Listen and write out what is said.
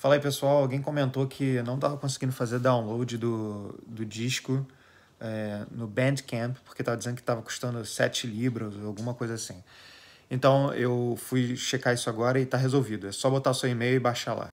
Fala aí pessoal, alguém comentou que não estava conseguindo fazer download do, do disco é, no Bandcamp, porque estava dizendo que estava custando 7 libras, ou alguma coisa assim. Então eu fui checar isso agora e está resolvido. É só botar seu e-mail e baixar lá.